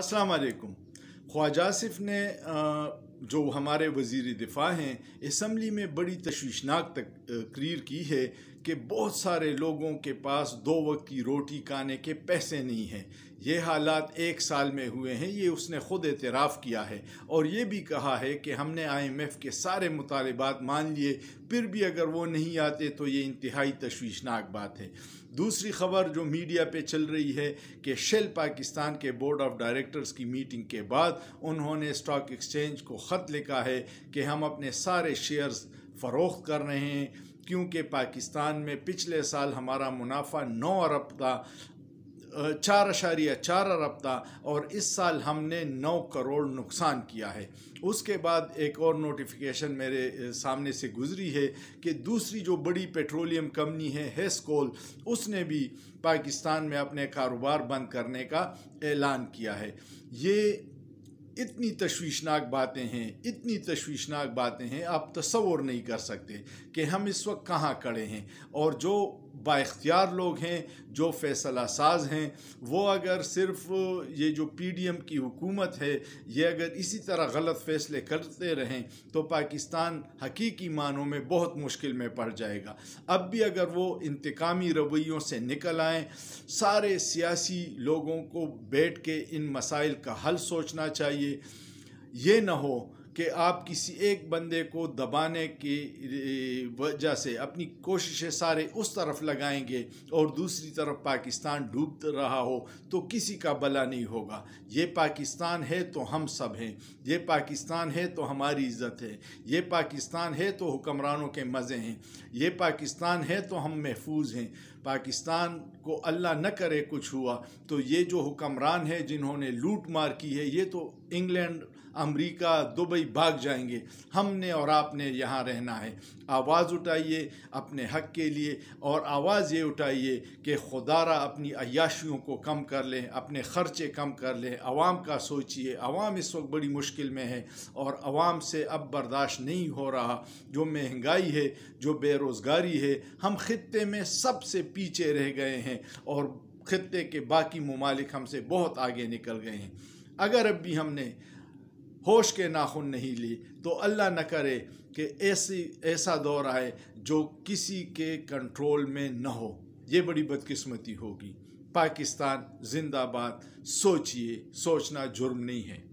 असलकुम ख्वाजा आसिफ ने जो हमारे वजीर दिफा हैं इसम्बली में बड़ी तशवीशनाक तकरीर की है कि बहुत सारे लोगों के पास दो वक्त की रोटी खाने के पैसे नहीं हैं ये हालात एक साल में हुए हैं ये उसने ख़ुद एतराफ़ किया है और ये भी कहा है कि हमने आई एम एफ़ के सारे मुतालबात मान लिए फिर भी अगर वो नहीं आते तो ये इंतहाई तशवीशनाक बात है दूसरी खबर जो मीडिया पे चल रही है कि शेल पाकिस्तान के बोर्ड ऑफ डायरेक्टर्स की मीटिंग के बाद उन्होंने स्टॉक एक्सचेंज को ख़त लिखा है कि हम अपने सारे शेयर्स फ़रोख्त कर रहे हैं क्योंकि पाकिस्तान में पिछले साल हमारा मुनाफा नौ अरब था चार अशारिया चार अरब था और इस साल हमने नौ करोड़ नुकसान किया है उसके बाद एक और नोटिफिकेशन मेरे सामने से गुजरी है कि दूसरी जो बड़ी पेट्रोलियम कंपनी है हेस्कोल उसने भी पाकिस्तान में अपने कारोबार बंद करने का ऐलान किया है ये इतनी तश्वीशनाक बातें हैं इतनी तशवीशनाक बातें हैं आप तस्वर नहीं कर सकते कि हम इस वक्त कहाँ खड़े हैं और जो बाख्तियार लोग हैं जो फैसला साज हैं वो अगर सिर्फ ये जो पी डी एम की हुकूमत है ये अगर इसी तरह गलत फैसले करते रहें तो पाकिस्तान हकीकी मानों में बहुत मुश्किल में पड़ जाएगा अब भी अगर वो इंतकामी रवैयों से निकल आएँ सारे सियासी लोगों को बैठ के इन मसाइल का हल सोचना चाहिए चाहिए ये ना हो कि आप किसी एक बंदे को दबाने की वजह से अपनी कोशिशें सारे उस तरफ लगाएंगे और दूसरी तरफ पाकिस्तान डूब रहा हो तो किसी का भला नहीं होगा ये पाकिस्तान है तो हम सब हैं ये पाकिस्तान है तो हमारी इज्जत है ये पाकिस्तान है तो हुक्मरानों के मज़े हैं ये पाकिस्तान है तो हम महफूज हैं पाकिस्तान को अल्लाह न करे कुछ हुआ तो ये जो हुक्मरान है जिन्होंने लूट मार की है ये तो इंग्लैंड अमरीका दुबई बड़ी भाग जाएंगे हमने और आपने यहाँ रहना है आवाज़ उठाइए अपने हक के लिए और आवाज़ ये उठाइए कि खुदारा अपनी अयाशियों को कम कर लें अपने ख़र्चे कम कर लें आवाम का सोचिए आवाम इस वक्त बड़ी मुश्किल में है और आवाम से अब बर्दाश्त नहीं हो रहा जो महंगाई है जो बेरोज़गारी है हम ख़त्े में सबसे पीछे रह गए हैं और ख़त्े के बाकी ममालिक हमसे बहुत आगे निकल गए हैं अगर अब भी हमने होश के नाखून नहीं ली तो अल्लाह न करे कि ऐसी ऐसा दौर आए जो किसी के कंट्रोल में न हो ये बड़ी बदकिस्मती होगी पाकिस्तान जिंदाबाद सोचिए सोचना जुर्म नहीं है